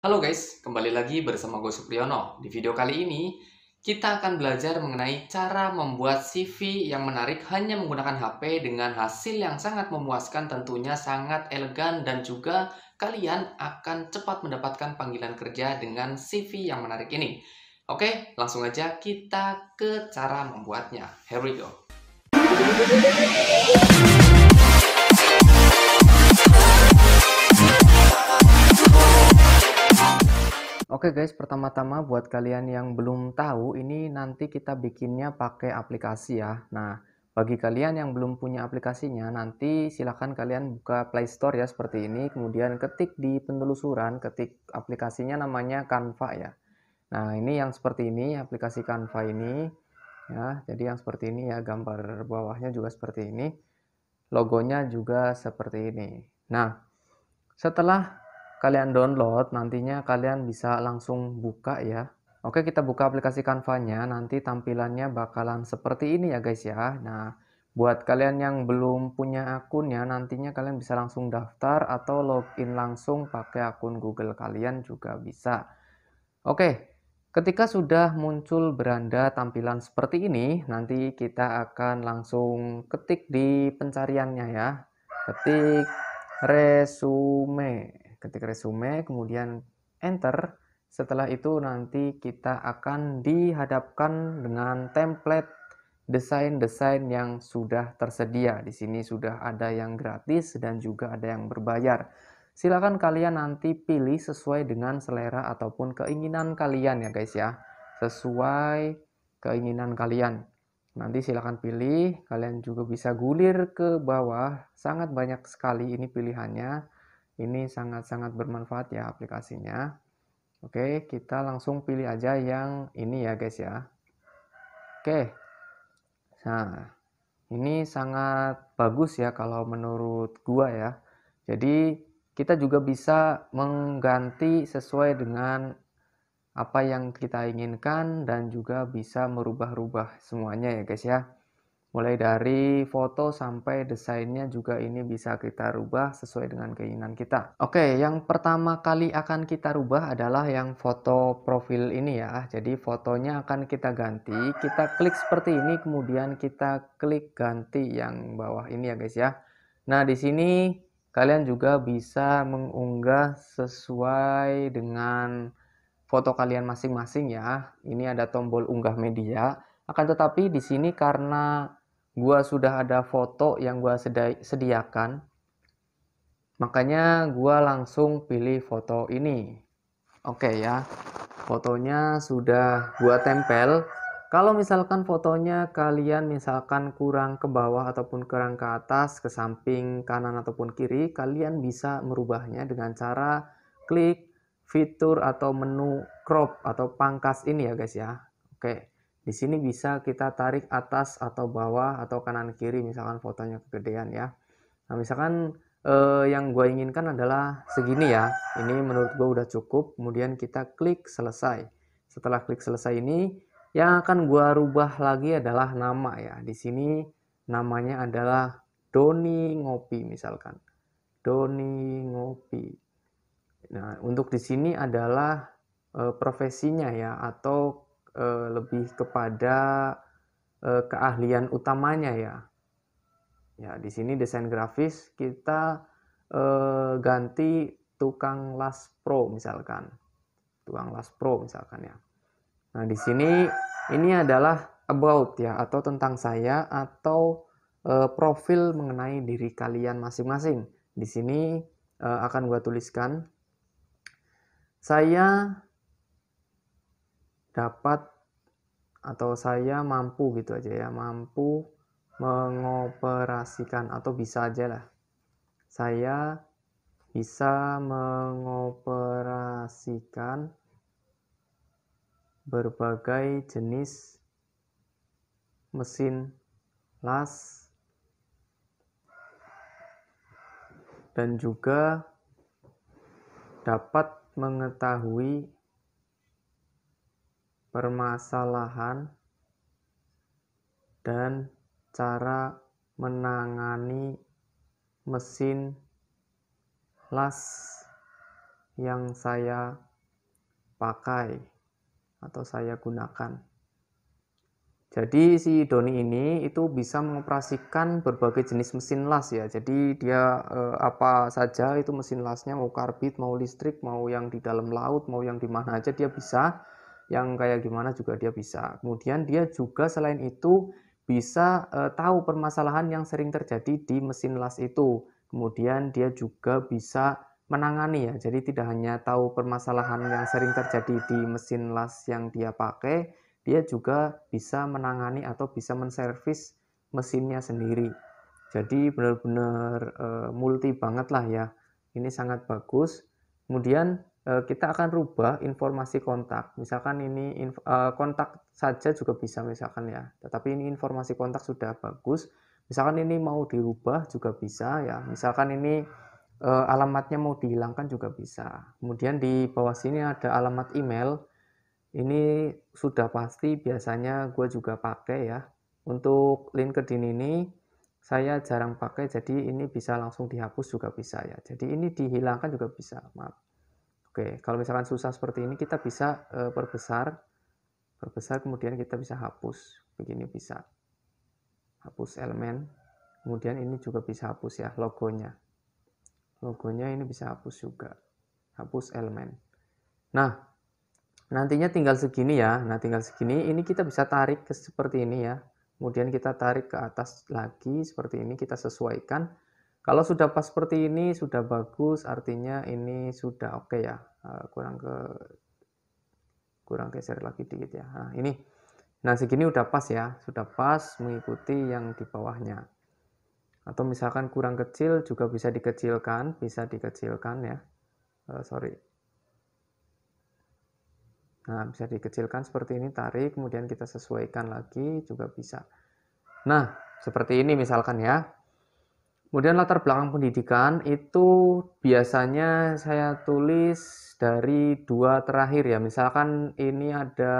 Halo guys, kembali lagi bersama gue Supriyono. Di video kali ini, kita akan belajar mengenai cara membuat CV yang menarik hanya menggunakan HP dengan hasil yang sangat memuaskan tentunya sangat elegan dan juga kalian akan cepat mendapatkan panggilan kerja dengan CV yang menarik ini. Oke, langsung aja kita ke cara membuatnya. Here we go. Oke guys, pertama-tama buat kalian yang belum tahu, ini nanti kita bikinnya pakai aplikasi ya. Nah, bagi kalian yang belum punya aplikasinya, nanti silahkan kalian buka Play Store ya seperti ini. Kemudian ketik di penelusuran, ketik aplikasinya namanya Canva ya. Nah, ini yang seperti ini, aplikasi Canva ini. Ya, jadi yang seperti ini ya, gambar bawahnya juga seperti ini. Logonya juga seperti ini. Nah, setelah kalian download, nantinya kalian bisa langsung buka ya. Oke, kita buka aplikasi kanvanya Nanti tampilannya bakalan seperti ini ya guys ya. Nah, buat kalian yang belum punya akun ya, nantinya kalian bisa langsung daftar atau login langsung pakai akun Google kalian juga bisa. Oke, ketika sudah muncul beranda tampilan seperti ini, nanti kita akan langsung ketik di pencariannya ya. Ketik resume ketik resume, kemudian enter. Setelah itu nanti kita akan dihadapkan dengan template desain-desain yang sudah tersedia. Di sini sudah ada yang gratis dan juga ada yang berbayar. Silakan kalian nanti pilih sesuai dengan selera ataupun keinginan kalian ya guys ya. Sesuai keinginan kalian. Nanti silakan pilih, kalian juga bisa gulir ke bawah. Sangat banyak sekali ini pilihannya ini sangat-sangat bermanfaat ya aplikasinya. Oke, kita langsung pilih aja yang ini ya guys ya. Oke. Nah, ini sangat bagus ya kalau menurut gua ya. Jadi kita juga bisa mengganti sesuai dengan apa yang kita inginkan dan juga bisa merubah-rubah semuanya ya guys ya. Mulai dari foto sampai desainnya juga ini bisa kita rubah sesuai dengan keinginan kita. Oke, yang pertama kali akan kita rubah adalah yang foto profil ini ya. Jadi fotonya akan kita ganti, kita klik seperti ini kemudian kita klik ganti yang bawah ini ya guys ya. Nah, di sini kalian juga bisa mengunggah sesuai dengan foto kalian masing-masing ya. Ini ada tombol unggah media. Akan tetapi di sini karena gua sudah ada foto yang gua sedi sediakan. Makanya gua langsung pilih foto ini. Oke ya. Fotonya sudah gua tempel. Kalau misalkan fotonya kalian misalkan kurang ke bawah ataupun kurang ke atas, ke samping kanan ataupun kiri, kalian bisa merubahnya dengan cara klik fitur atau menu crop atau pangkas ini ya guys ya. Oke. Di sini bisa kita tarik atas atau bawah atau kanan kiri misalkan fotonya kegedean ya. Nah, misalkan eh, yang gue inginkan adalah segini ya. Ini menurut gue udah cukup. Kemudian kita klik selesai. Setelah klik selesai ini, yang akan gue rubah lagi adalah nama ya. Di sini namanya adalah Doni Ngopi misalkan. Doni Ngopi. Nah, untuk di sini adalah eh, profesinya ya atau uh, lebih kepada uh, keahlian utamanya ya. Ya, di sini desain grafis kita uh, ganti tukang las pro misalkan. Tukang las pro misalkan ya. Nah, di sini ini adalah about ya atau tentang saya atau uh, profil mengenai diri kalian masing-masing. Di sini uh, akan gue tuliskan saya dapat atau saya mampu gitu aja ya mampu mengoperasikan atau bisa aja lah saya bisa mengoperasikan berbagai jenis mesin las dan juga dapat mengetahui permasalahan dan cara menangani mesin las yang saya pakai atau saya gunakan. Jadi si Doni ini itu bisa mengoperasikan berbagai jenis mesin las ya. Jadi dia eh, apa saja itu mesin lasnya mau karbit, mau listrik, mau yang di dalam laut, mau yang di mana aja dia bisa yang kayak gimana juga dia bisa. Kemudian dia juga selain itu bisa e, tahu permasalahan yang sering terjadi di mesin las itu. Kemudian dia juga bisa menangani ya. Jadi tidak hanya tahu permasalahan yang sering terjadi di mesin las yang dia pakai, dia juga bisa menangani atau bisa menservis mesinnya sendiri. Jadi benar-benar e, multi banget lah ya. Ini sangat bagus. Kemudian Eh, kita akan rubah informasi kontak. Misalkan ini eh, kontak saja juga bisa misalkan ya. Tetapi ini informasi kontak sudah bagus. Misalkan ini mau dirubah juga bisa ya. Misalkan ini eh, alamatnya mau dihilangkan juga bisa. Kemudian di bawah sini ada alamat email. Ini sudah pasti biasanya gue juga pakai ya. Untuk LinkedIn ini saya jarang pakai jadi ini bisa langsung dihapus juga bisa ya. Jadi ini dihilangkan juga bisa. Maaf. Oke, kalau misalkan susah seperti ini kita bisa e, perbesar, perbesar kemudian kita bisa hapus. Begini bisa hapus elemen, kemudian ini juga bisa hapus ya logonya. Logonya ini bisa hapus juga, hapus elemen. Nah, nantinya tinggal segini ya. Nah, tinggal segini ini kita bisa tarik ke seperti ini ya. Kemudian kita tarik ke atas lagi seperti ini kita sesuaikan. Kalau sudah pas seperti ini, sudah bagus, artinya ini sudah oke okay ya. Eh, kurang ke kurang geser lagi dikit ya. Nah, ini. Nah, segini udah pas ya, sudah pas mengikuti yang di bawahnya. Atau misalkan kurang kecil juga bisa dikecilkan, bisa dikecilkan ya. Uh, sorry. Nah, bisa dikecilkan seperti ini, tarik, kemudian kita sesuaikan lagi juga bisa. Nah, seperti ini misalkan ya. Kemudian latar belakang pendidikan itu biasanya saya tulis dari dua terakhir ya. Misalkan ini ada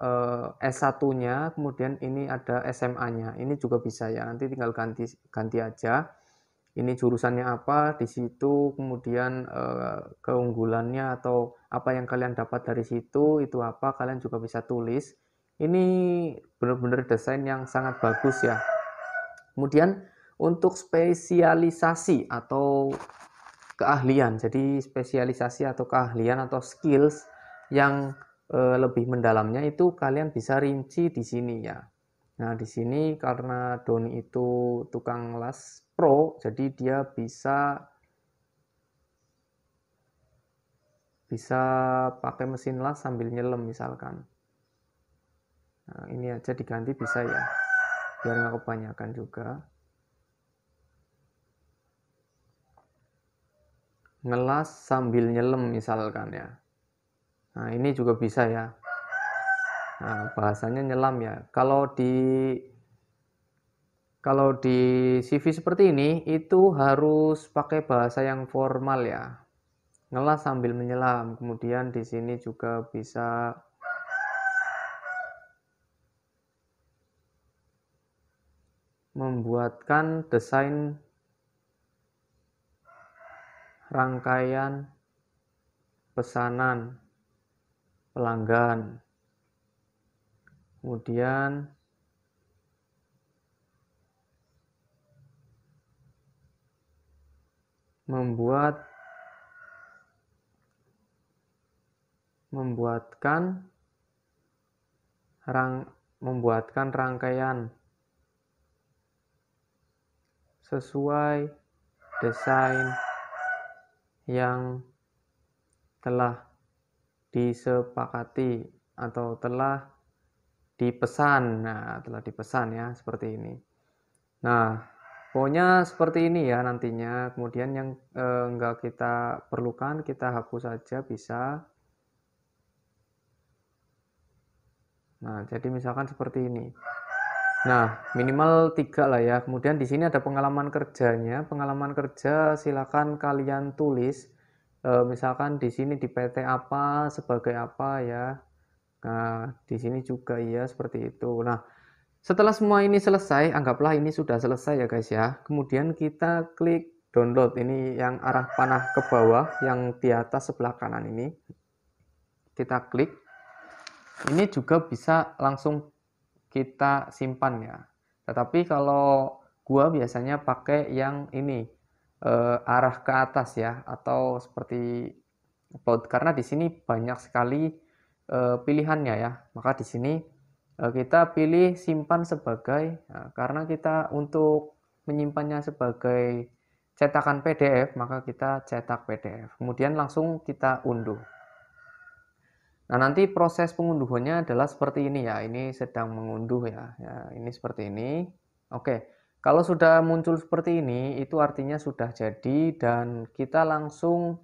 eh, S1-nya, kemudian ini ada SMA-nya. Ini juga bisa ya. Nanti tinggal ganti ganti aja. Ini jurusannya apa, di situ kemudian eh, keunggulannya atau apa yang kalian dapat dari situ itu apa, kalian juga bisa tulis. Ini benar-benar desain yang sangat bagus ya. Kemudian untuk spesialisasi atau keahlian. Jadi spesialisasi atau keahlian atau skills yang e, lebih mendalamnya itu kalian bisa rinci di sini ya. Nah, di sini karena Doni itu tukang las pro, jadi dia bisa bisa pakai mesin las sambil nyelam misalkan. Nah, ini aja diganti bisa ya. Biar nggak kebanyakan juga. ngelas sambil nyelam misalkan ya. Nah, ini juga bisa ya. Nah, bahasanya nyelam ya. Kalau di kalau di CV seperti ini itu harus pakai bahasa yang formal ya. Ngelas sambil menyelam. Kemudian di sini juga bisa membuatkan desain rangkaian pesanan pelanggan. Kemudian membuat membuatkan rang, membuatkan rangkaian sesuai desain yang telah disepakati atau telah dipesan. Nah, telah dipesan ya, seperti ini. Nah, pokoknya seperti ini ya nantinya. Kemudian yang enggak eh, kita perlukan, kita hapus saja bisa. Nah, jadi misalkan seperti ini. Nah, minimal tiga lah ya. Kemudian di sini ada pengalaman kerjanya. Pengalaman kerja silakan kalian tulis. E, misalkan di sini di PT apa, sebagai apa ya. Nah, di sini juga ya seperti itu. Nah, setelah semua ini selesai, anggaplah ini sudah selesai ya guys ya. Kemudian kita klik download. Ini yang arah panah ke bawah, yang di atas sebelah kanan ini. Kita klik. Ini juga bisa langsung kita simpan ya. Tetapi kalau gua biasanya pakai yang ini eh, arah ke atas ya atau seperti upload karena di sini banyak sekali eh, pilihannya ya. Maka di sini eh, kita pilih simpan sebagai nah, karena kita untuk menyimpannya sebagai cetakan PDF maka kita cetak PDF. Kemudian langsung kita unduh. Nah, nanti proses pengunduhannya adalah seperti ini ya. Ini sedang mengunduh ya. ya ini seperti ini. Oke. Kalau sudah muncul seperti ini, itu artinya sudah jadi dan kita langsung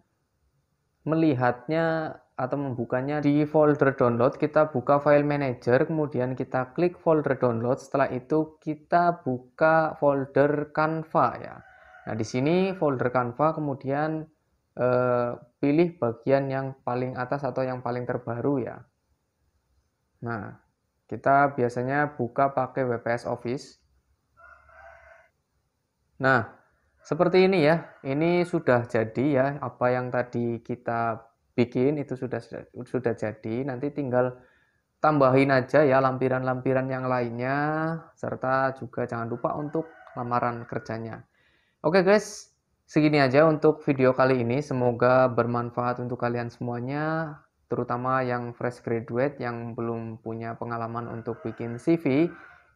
melihatnya atau membukanya di folder download kita buka file manager kemudian kita klik folder download setelah itu kita buka folder Canva ya nah di sini folder Canva kemudian Eh, pilih bagian yang paling atas atau yang paling terbaru ya. Nah, kita biasanya buka pakai WPS Office. Nah, seperti ini ya. Ini sudah jadi ya apa yang tadi kita bikin itu sudah sudah jadi. Nanti tinggal tambahin aja ya lampiran-lampiran yang lainnya serta juga jangan lupa untuk lamaran kerjanya. Oke guys, segini aja untuk video kali ini. Semoga bermanfaat untuk kalian semuanya, terutama yang fresh graduate yang belum punya pengalaman untuk bikin CV.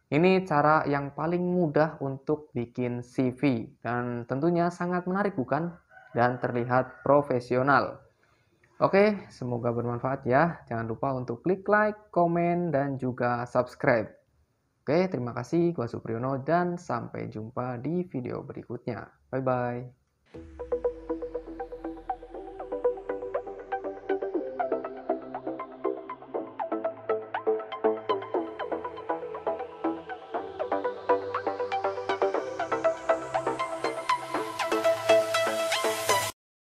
Ini cara yang paling mudah untuk bikin CV dan tentunya sangat menarik bukan? Dan terlihat profesional. Oke, semoga bermanfaat ya. Jangan lupa untuk klik like, komen, dan juga subscribe. Oke, terima kasih. Gua Supriyono dan sampai jumpa di video berikutnya. Bye-bye. Thank you.